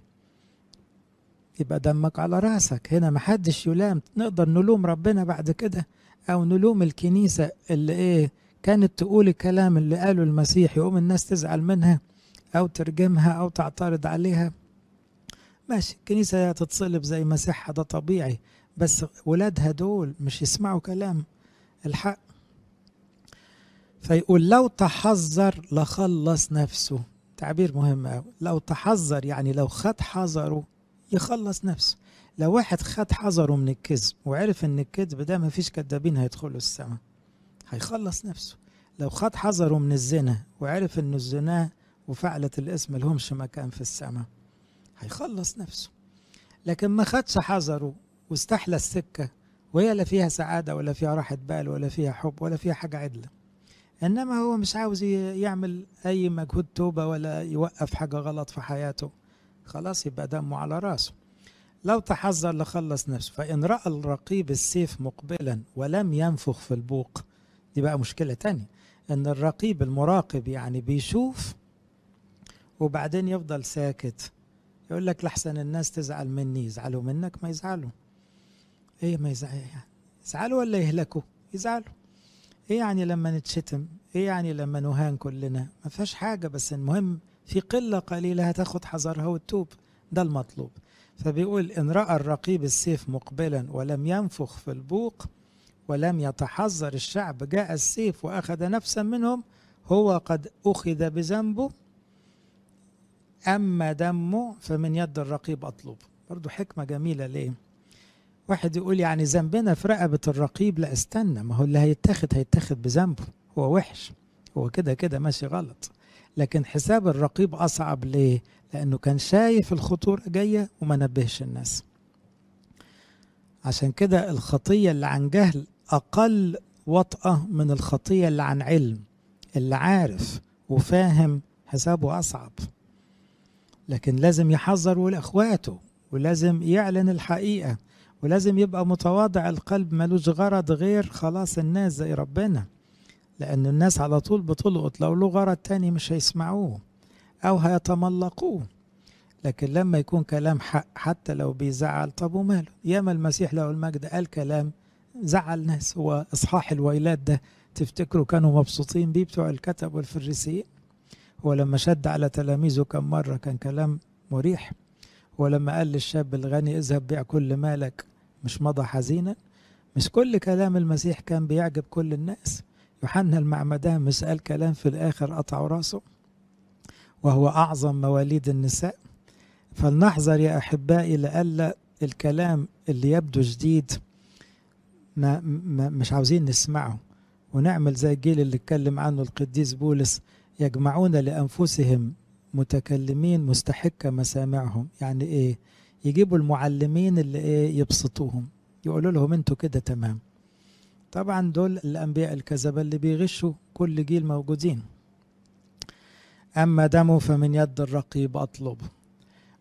يبقى دمك على راسك هنا محدش يلام نقدر نلوم ربنا بعد كده او نلوم الكنيسه اللي ايه كانت تقول الكلام اللي قاله المسيح يقوم الناس تزعل منها او ترجمها او تعترض عليها ماشي الكنيسة تتصلب زي مسيحها ده طبيعي بس ولادها دول مش يسمعوا كلام الحق فيقول لو تحذر لخلص نفسه تعبير مهم قوي لو تحذر يعني لو خد حذره يخلص نفسه لو واحد خد حذره من الكذب وعرف ان الكذب ده مفيش كذابين هيدخلوا السماء هيخلص نفسه لو خد حذره من الزنا وعرف ان الزنا وفعلة الاسم لهمش مكان في السماء هيخلص نفسه لكن ما خدش حذره واستحلى السكة وهي لا فيها سعادة ولا فيها راحة بال ولا فيها حب ولا فيها حاجة عدلة إنما هو مش عاوز يعمل أي مجهود توبة ولا يوقف حاجة غلط في حياته خلاص يبقى دمه على راسه لو تحذر لخلص نفسه فإن رأى الرقيب السيف مقبلا ولم ينفخ في البوق دي بقى مشكلة تانية إن الرقيب المراقب يعني بيشوف وبعدين يفضل ساكت يقول لك لحسن الناس تزعل مني يزعلوا منك ما يزعلوا ايه ما يزعل يعني يزعلوا ولا يهلكوا يزعلوا ايه يعني لما نتشتم ايه يعني لما نهان كلنا ما فيهاش حاجة بس المهم في قلة قليلة هتاخد حذرها وتتوب ده المطلوب فبيقول إن رأى الرقيب السيف مقبلا ولم ينفخ في البوق ولم يتحذر الشعب جاء السيف وأخذ نفسا منهم هو قد أخذ بذنبه أما دمه فمن يد الرقيب أطلب برضو حكمة جميلة ليه واحد يقول يعني ذنبنا في رقبة الرقيب لا استنى ما هو اللي هيتاخد هيتاخد بذنبه هو وحش هو كده كده ماشي غلط لكن حساب الرقيب أصعب ليه لأنه كان شايف الخطورة جاية وما نبهش الناس عشان كده الخطية اللي عن جهل أقل وطأة من الخطية اللي عن علم اللي عارف وفاهم حسابه أصعب لكن لازم يحذر لإخواته ولازم يعلن الحقيقة ولازم يبقى متواضع القلب ملوش غرض غير خلاص الناس زي ربنا لأن الناس على طول بتلقط لو له غرض تاني مش هيسمعوه أو هيتملقوه لكن لما يكون كلام حق حتى لو بيزعل طب وماله ياما المسيح له المجد قال كلام زعل ناس هو إصحاح الويلات ده تفتكروا كانوا مبسوطين بيه بتوع الكتب والفريسيين ولما شد على تلاميذه كم مرة كان كلام مريح ولما قال للشاب الغني اذهب بيع كل مالك مش مضى حزينا مش كل كلام المسيح كان بيعجب كل الناس يوحنا المعمدان مش قال كلام في الآخر قطعوا راسه وهو أعظم مواليد النساء فلنحذر يا أحبائي لئلا الكلام اللي يبدو جديد ما, ما مش عاوزين نسمعه ونعمل زي الجيل اللي اتكلم عنه القديس بولس يجمعون لأنفسهم متكلمين مستحكة مسامعهم يعني إيه يجيبوا المعلمين اللي إيه يبسطوهم يقولوا لهم أنتوا كده تمام طبعا دول الأنبياء الكذبة اللي بيغشوا كل جيل موجودين أما دمه فمن يد الرقيب أطلبه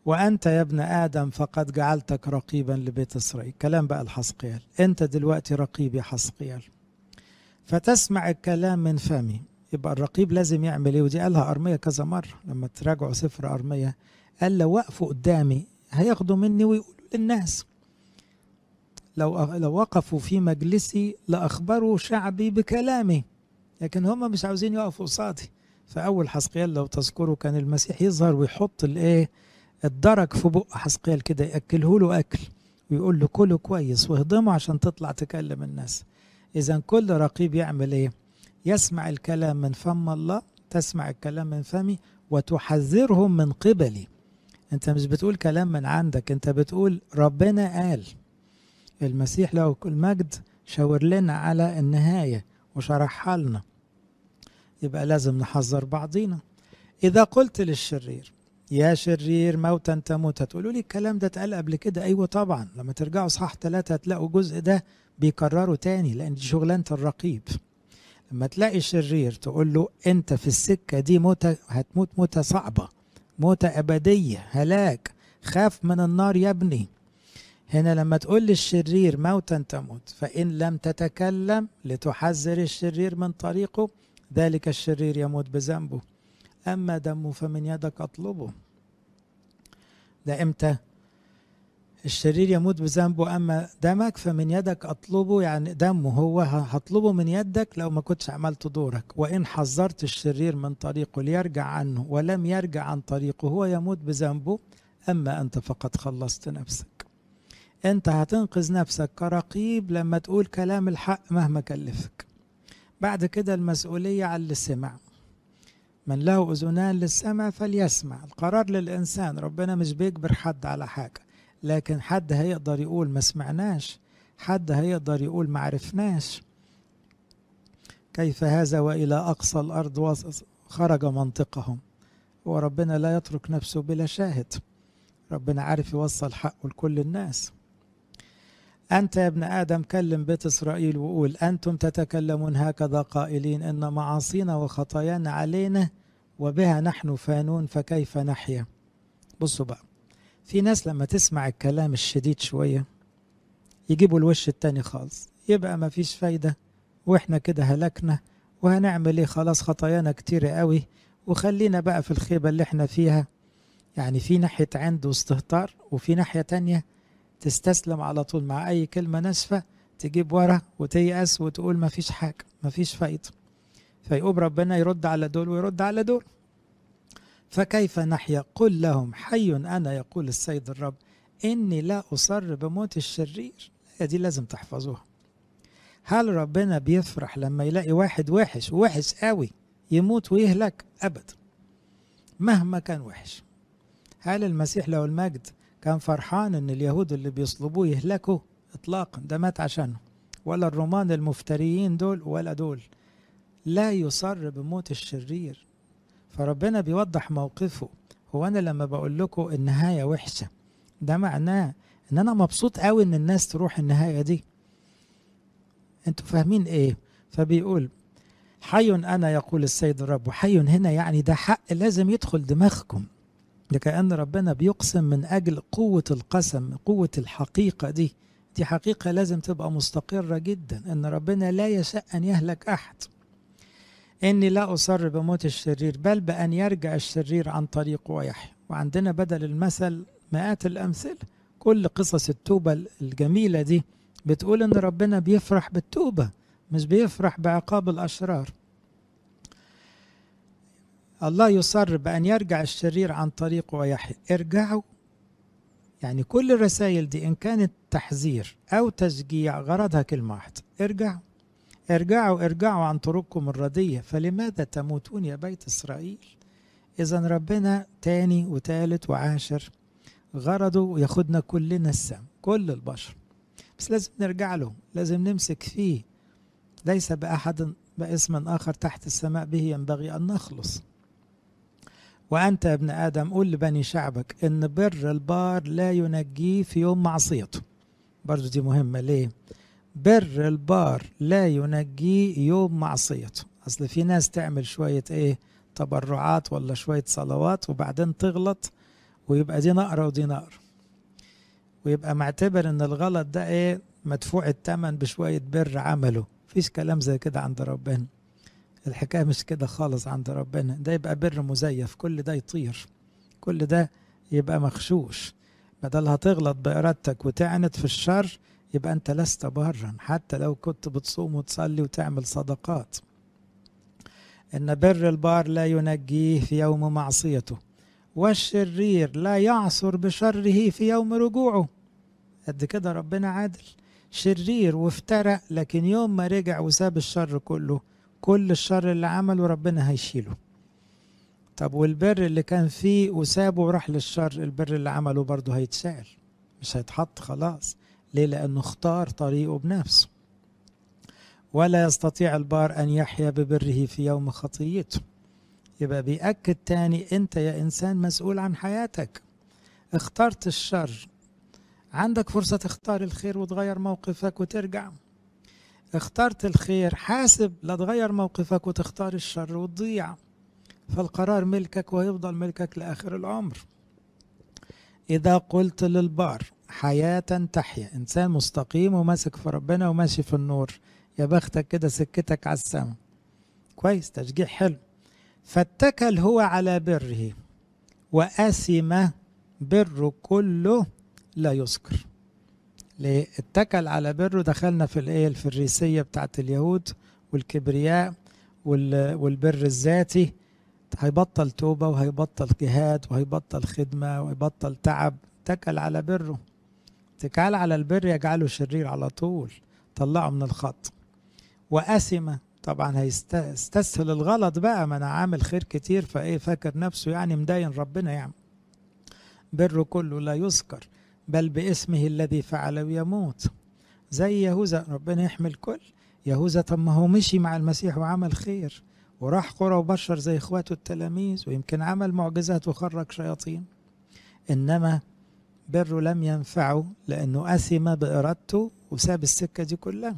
وأنت يا ابن آدم فقد جعلتك رقيبا لبيت إسرائيل كلام بقى الحسقيال أنت دلوقتي رقيب يا حسقيال فتسمع الكلام من فمي يبقى الرقيب لازم يعمل ايه ودي قالها ارميه كذا مره لما تراجعوا سفر ارميه قال لو وقفوا قدامي هياخدوا مني ويقولوا للناس لو لو وقفوا في مجلسي لاخبروا شعبي بكلامي لكن هم مش عاوزين يقفوا قصادي فاول حسقيال لو تذكروا كان المسيح يظهر ويحط الايه الدرج في بق حسقيال كده ياكله له اكل ويقول له كله كويس واهضمه عشان تطلع تكلم الناس اذا كل رقيب يعمل ايه يسمع الكلام من فم الله تسمع الكلام من فمي وتحذرهم من قبلي انت مش بتقول كلام من عندك انت بتقول ربنا قال المسيح له المجد شاور لنا على النهاية وشرحها لنا يبقى لازم نحذر بعضينا إذا قلت للشرير يا شرير موتا تموت هتقولوا لي الكلام ده اتقال قبل كده أيوة طبعا لما ترجعوا صح ثلاثة هتلاقوا الجزء ده بيكرروا تاني لأن دي شغلانة الرقيب لما تلاقي شرير تقول له انت في السكة دي موتة هتموت موتة صعبة موتة أبدية هلاك خاف من النار يا ابني هنا لما تقول للشرير موتا تموت فإن لم تتكلم لتحذر الشرير من طريقه ذلك الشرير يموت بذنبه أما دمه فمن يدك أطلبه ده إمتى؟ الشرير يموت بذنبه أما دمك فمن يدك أطلبه يعني دمه هو هطلبه من يدك لو ما كنتش عملت دورك وإن حذرت الشرير من طريقه ليرجع عنه ولم يرجع عن طريقه هو يموت بذنبه أما أنت فقد خلصت نفسك أنت هتنقذ نفسك كرقيب لما تقول كلام الحق مهما كلفك بعد كده المسؤولية على اللي سمع من له أذنان للسمع فليسمع القرار للإنسان ربنا مش بيجبر حد على حاجة لكن حد هيقدر يقول ما سمعناش حد هيقدر يقول ما عرفناش كيف هذا والى اقصى الارض خرج منطقهم وربنا لا يترك نفسه بلا شاهد ربنا عارف يوصل حقه لكل الناس أنت يا ابن آدم كلم بيت إسرائيل وقول أنتم تتكلمون هكذا قائلين إن معاصينا وخطايانا علينا وبها نحن فانون فكيف نحيا بصوا بقى في ناس لما تسمع الكلام الشديد شوية يجيبوا الوش التاني خالص يبقى مفيش فايدة واحنا كده هلكنا وهنعمل ايه خلاص خطايانا كتيرة قوي وخلينا بقى في الخيبة اللي احنا فيها يعني في ناحية عنده استهتار وفي ناحية تانية تستسلم على طول مع أي كلمة ناشفة تجيب ورا وتيأس وتقول مفيش حاجة مفيش فايدة فيقوم ربنا يرد على دول ويرد على دول فكيف نحيا قل لهم حي أنا يقول السيد الرب إني لا أصر بموت الشرير دي لازم تحفظوها هل ربنا بيفرح لما يلاقي واحد وحش وحش قوي يموت ويهلك أبدا مهما كان وحش هل المسيح لو المجد كان فرحان ان اليهود اللي بيصلبوه يهلكوا اطلاقا ده مات عشانه ولا الرومان المفتريين دول ولا دول لا يصر بموت الشرير فربنا بيوضح موقفه هو انا لما بقول لكم النهايه وحشه ده معناه ان انا مبسوط قوي ان الناس تروح النهايه دي انتوا فاهمين ايه فبيقول حي انا يقول السيد الرب وحي هنا يعني ده حق لازم يدخل دماغكم ده كأن ربنا بيقسم من أجل قوة القسم قوة الحقيقة دي دي حقيقة لازم تبقى مستقرة جدا إن ربنا لا يشاء أن يهلك أحد إني لا أصر بموت الشرير بل بأن يرجع الشرير عن طريقه ويحيى وعندنا بدل المثل مئات الأمثلة كل قصص التوبة الجميلة دي بتقول إن ربنا بيفرح بالتوبة مش بيفرح بعقاب الأشرار الله يصر بأن يرجع الشرير عن طريقه ويحيى ارجعوا يعني كل الرسائل دي إن كانت تحذير أو تشجيع غرضها كلمة واحدة ارجعوا ارجعوا ارجعوا عن طرقكم الردية فلماذا تموتون يا بيت إسرائيل إذا ربنا تاني وتالت وعاشر غرضه ياخدنا كلنا السم كل البشر بس لازم نرجع له لازم نمسك فيه ليس بأحد باسم آخر تحت السماء به ينبغي أن نخلص وأنت يا ابن آدم قل لبني شعبك إن بر البار لا ينجيه في يوم معصيته برضو دي مهمة ليه بر البار لا ينجيه يوم معصيته أصل في ناس تعمل شوية إيه تبرعات ولا شوية صلوات وبعدين تغلط ويبقى دي نقرة ودي نقرة ويبقى معتبر إن الغلط ده إيه مدفوع الثمن بشوية بر عمله مفيش كلام زي كده عند ربنا الحكاية مش كده خالص عند ربنا ده يبقى بر مزيف كل ده يطير كل ده يبقى مغشوش بدل هتغلط بإرادتك وتعنت في الشر يبقى أنت لست برا حتى لو كنت بتصوم وتصلي وتعمل صدقات إن بر البار لا ينجيه في يوم معصيته والشرير لا يعصر بشره في يوم رجوعه قد كده ربنا عادل شرير وافترق لكن يوم ما رجع وساب الشر كله كل الشر اللي عمله ربنا هيشيله طب والبر اللي كان فيه وسابه وراح للشر البر اللي عمله برضه هيتشال مش هيتحط خلاص ليه لأنه اختار طريقه بنفسه ولا يستطيع البار أن يحيا ببره في يوم خطيته يبقى بيأكد تاني أنت يا إنسان مسؤول عن حياتك اخترت الشر عندك فرصة تختار الخير وتغير موقفك وترجع اخترت الخير حاسب لا تغير موقفك وتختار الشر وتضيع فالقرار ملكك ويفضل ملكك لآخر العمر إذا قلت للبار حياة تحيا إنسان مستقيم وماسك في ربنا وماشي في النور يا بختك كده سكتك على السما كويس تشجيع حلو فاتكل هو على بره وأسم بره كله لا يذكر ليه اتكل على بره دخلنا في الايه الفريسيه بتاعت اليهود والكبرياء والبر الذاتي هيبطل توبه وهيبطل جهاد وهيبطل خدمه وهيبطل تعب اتكل على بره اتكال على البر يجعله شرير على طول طلعه من الخط وأثمة طبعا هيستسهل الغلط بقى ما انا عامل خير كتير فايه فاكر نفسه يعني مداين ربنا يعني بر كله لا يذكر بل باسمه الذي فعل ويموت زي يهوذا ربنا يحمي الكل يهوذا طب ما هو مشي مع المسيح وعمل خير وراح قرى وبشر زي اخواته التلاميذ ويمكن عمل معجزات وخرج شياطين انما بره لم ينفعه لأنه أثم بإرادته وساب السكة دي كلها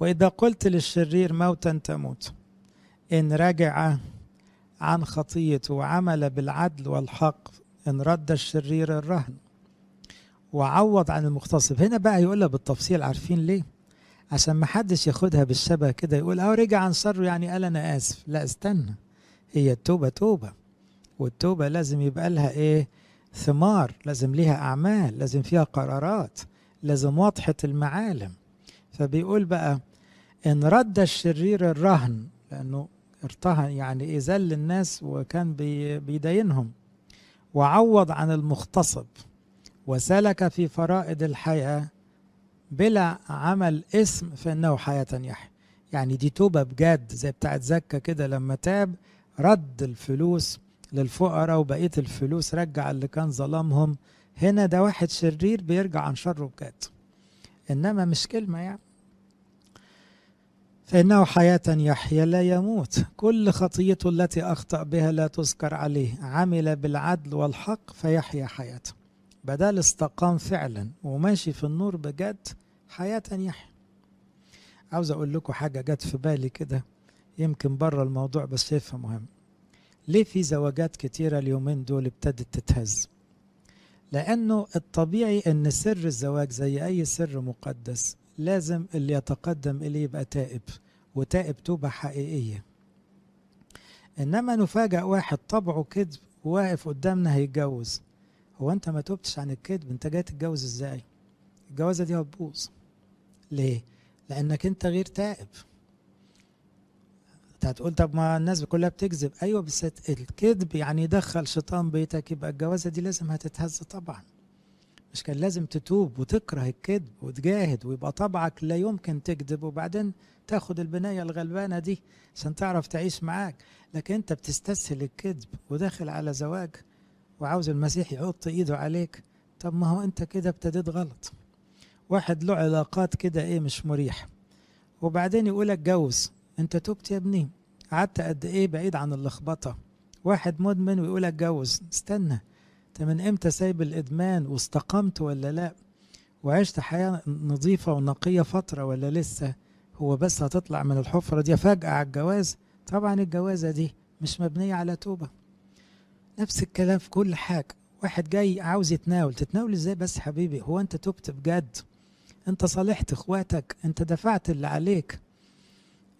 وإذا قلت للشرير موتا تموت إن رجع عن خطيته وعمل بالعدل والحق إن رد الشرير الرهن وعوض عن المغتصب هنا بقى يقولها بالتفصيل عارفين ليه عشان ما حدش ياخدها بالشبه كده يقول اه رجع عن شره يعني قال انا اسف لا استنى هي التوبه توبه والتوبه لازم يبقى لها ايه ثمار لازم ليها أعمال لازم فيها قرارات لازم واضحة المعالم فبيقول بقى إن رد الشرير الرهن لأنه ارتهن يعني إيه الناس وكان بيدينهم بيداينهم وعوض عن المغتصب وسلك في فرائض الحياة بلا عمل اسم فإنه حياة يحيى يعني دي توبة بجد زي بتاعت زكا كده لما تاب رد الفلوس للفقراء وبقيه الفلوس رجع اللي كان ظلمهم هنا ده واحد شرير بيرجع عن شره بجد انما مش كلمه يعني فإنه حياة يحيى لا يموت كل خطيته التي أخطأ بها لا تذكر عليه عمل بالعدل والحق فيحيى حياته بدل استقام فعلا وماشي في النور بجد حياة يحيى عاوز أقول لكم حاجة جت في بالي كده يمكن بره الموضوع بس شايفها مهم ليه في زواجات كتيرة اليومين دول ابتدت تتهز لأنه الطبيعي أن سر الزواج زي أي سر مقدس لازم اللي يتقدم إليه يبقى تائب وتائب توبة حقيقية إنما نفاجأ واحد طبعه كذب واقف قدامنا هيتجوز هو أنت ما توبتش عن الكذب أنت جاي تتجوز إزاي الجوازة دي هتبوظ ليه؟ لأنك أنت غير تائب انت هتقول طب ما الناس كلها بتكذب ايوه بس الكذب يعني دخل شيطان بيتك يبقى الجوازه دي لازم هتتهز طبعا مش كان لازم تتوب وتكره الكذب وتجاهد ويبقى طبعك لا يمكن تكذب وبعدين تاخد البنايه الغلبانه دي عشان تعرف تعيش معاك لكن انت بتستسهل الكذب وداخل على زواج وعاوز المسيح يحط ايده عليك طب ما هو انت كده ابتديت غلط واحد له علاقات كده ايه مش مريحه وبعدين يقول اتجوز انت تبت يا ابني قعدت قد ايه بعيد عن اللخبطه واحد مدمن ويقول اتجوز استنى انت من امتى سايب الادمان واستقمت ولا لا وعشت حياه نظيفه ونقيه فتره ولا لسه هو بس هتطلع من الحفره دي فجاه على الجواز طبعا الجوازه دي مش مبنيه على توبه نفس الكلام في كل حاجه واحد جاي عاوز يتناول تتناول ازاي بس حبيبي هو انت تبت بجد انت صالحت اخواتك انت دفعت اللي عليك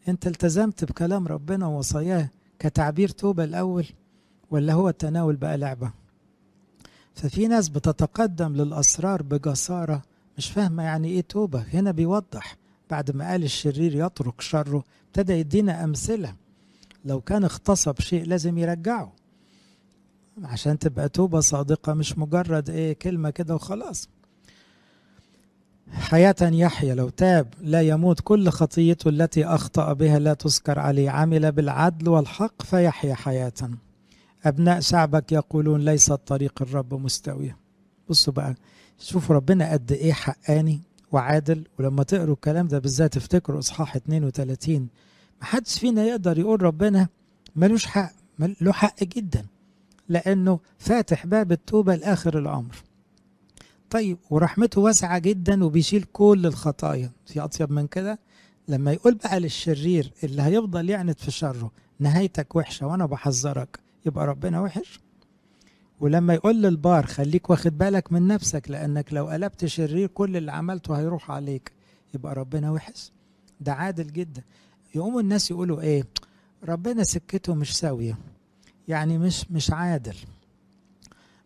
انت التزمت بكلام ربنا ووصاياه كتعبير توبه الاول ولا هو التناول بقى لعبه ففي ناس بتتقدم للاسرار بجساره مش فاهمه يعني ايه توبه هنا بيوضح بعد ما قال الشرير يترك شره ابتدى يدينا امثله لو كان اغتصب شيء لازم يرجعه عشان تبقى توبه صادقه مش مجرد ايه كلمه كده وخلاص حياة يحيى لو تاب لا يموت كل خطيته التي أخطأ بها لا تذكر عليه عمل بالعدل والحق فيحيا حياة أبناء شعبك يقولون ليس طريق الرب مستوية بصوا بقى شوفوا ربنا قد إيه حقاني وعادل ولما تقروا الكلام ده بالذات افتكروا إصحاح 32 محدش فينا يقدر يقول ربنا ملوش حق له حق جدا لأنه فاتح باب التوبة لآخر الأمر طيب ورحمته واسعة جدا وبيشيل كل الخطايا في أطيب من كده لما يقول بقى للشرير اللي هيفضل يعند في شره نهايتك وحشة وأنا بحذرك يبقى ربنا وحش ولما يقول للبار خليك واخد بالك من نفسك لأنك لو قلبت شرير كل اللي عملته هيروح عليك يبقى ربنا وحش ده عادل جدا يقوموا الناس يقولوا إيه ربنا سكته مش ساوية يعني مش مش عادل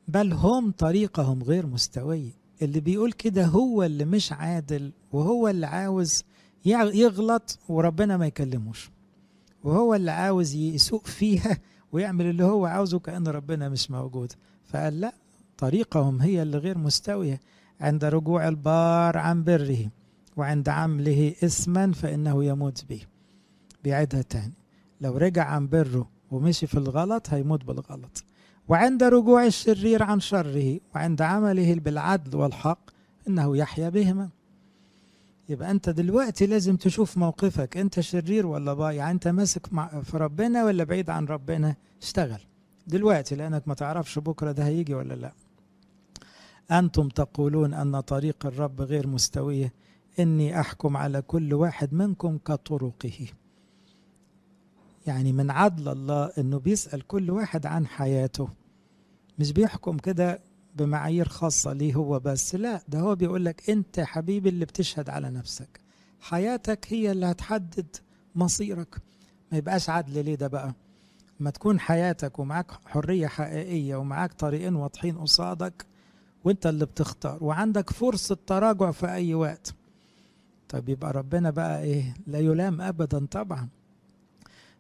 بل هم طريقهم غير مستويه اللي بيقول كده هو اللي مش عادل وهو اللي عاوز يغلط وربنا ما يكلموش وهو اللي عاوز يسوق فيها ويعمل اللي هو عاوزه كأن ربنا مش موجود فقال لا طريقهم هي اللي غير مستوية عند رجوع البار عن بره وعند عمله إثما فإنه يموت به بيعيدها تاني لو رجع عن بره ومشي في الغلط هيموت بالغلط وعند رجوع الشرير عن شره وعند عمله بالعدل والحق انه يحيا بهما يبقى انت دلوقتي لازم تشوف موقفك انت شرير ولا يعني انت ماسك في ربنا ولا بعيد عن ربنا اشتغل دلوقتي لانك ما تعرفش بكره ده هيجي ولا لا انتم تقولون ان طريق الرب غير مستويه اني احكم على كل واحد منكم كطرقه يعني من عدل الله انه بيسال كل واحد عن حياته مش بيحكم كده بمعايير خاصه ليه هو بس لا ده هو بيقول لك انت حبيبي اللي بتشهد على نفسك حياتك هي اللي هتحدد مصيرك ما يبقاش عدل ليه ده بقى ما تكون حياتك ومعاك حريه حقيقيه ومعاك طريقين واضحين قصادك وانت اللي بتختار وعندك فرصه تراجع في اي وقت طب يبقى ربنا بقى ايه لا يلام ابدا طبعا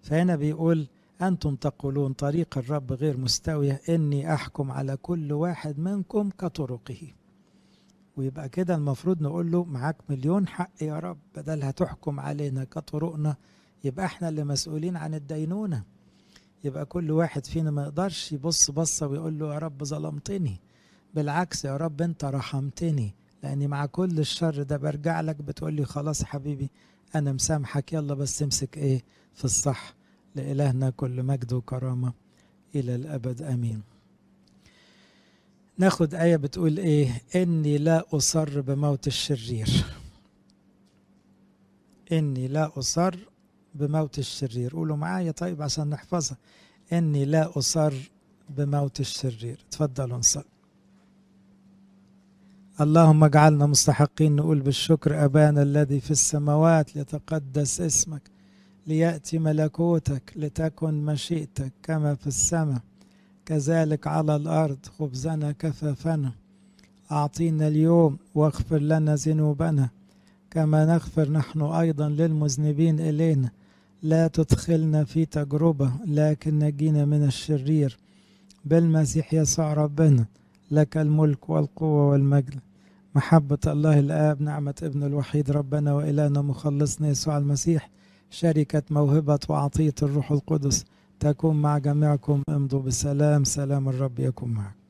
فهنا بيقول أنتم تقولون طريق الرب غير مستوية إني أحكم على كل واحد منكم كطرقه ويبقى كده المفروض نقول له معاك مليون حق يا رب بدل هتحكم علينا كطرقنا يبقى احنا اللي مسؤولين عن الدينونة يبقى كل واحد فينا ما يقدرش يبص بصة ويقول له يا رب ظلمتني بالعكس يا رب انت رحمتني لأني مع كل الشر ده برجع لك بتقول لي خلاص حبيبي أنا مسامحك يلا بس امسك إيه في الصح لإلهنا كل مجد وكرامة إلى الأبد أمين ناخد آية بتقول إيه إني لا أصر بموت الشرير إني لا أصر بموت الشرير قولوا معايا طيب عشان نحفظها إني لا أصر بموت الشرير اتفضلوا نصلي اللهم اجعلنا مستحقين نقول بالشكر أبانا الذي في السماوات ليتقدس اسمك ليأتي ملكوتك لتكن مشيئتك كما في السماء كذلك على الأرض خبزنا كفافنا أعطينا اليوم واغفر لنا ذنوبنا كما نغفر نحن أيضا للمذنبين إلينا لا تدخلنا في تجربة لكن نجينا من الشرير بالمسيح يسوع ربنا لك الملك والقوة والمجد محبة الله الآب نعمة ابن الوحيد ربنا وإلهنا مخلصنا يسوع المسيح شركة موهبة وعطية الروح القدس تكون مع جميعكم امضوا بسلام سلام الرب يكون معكم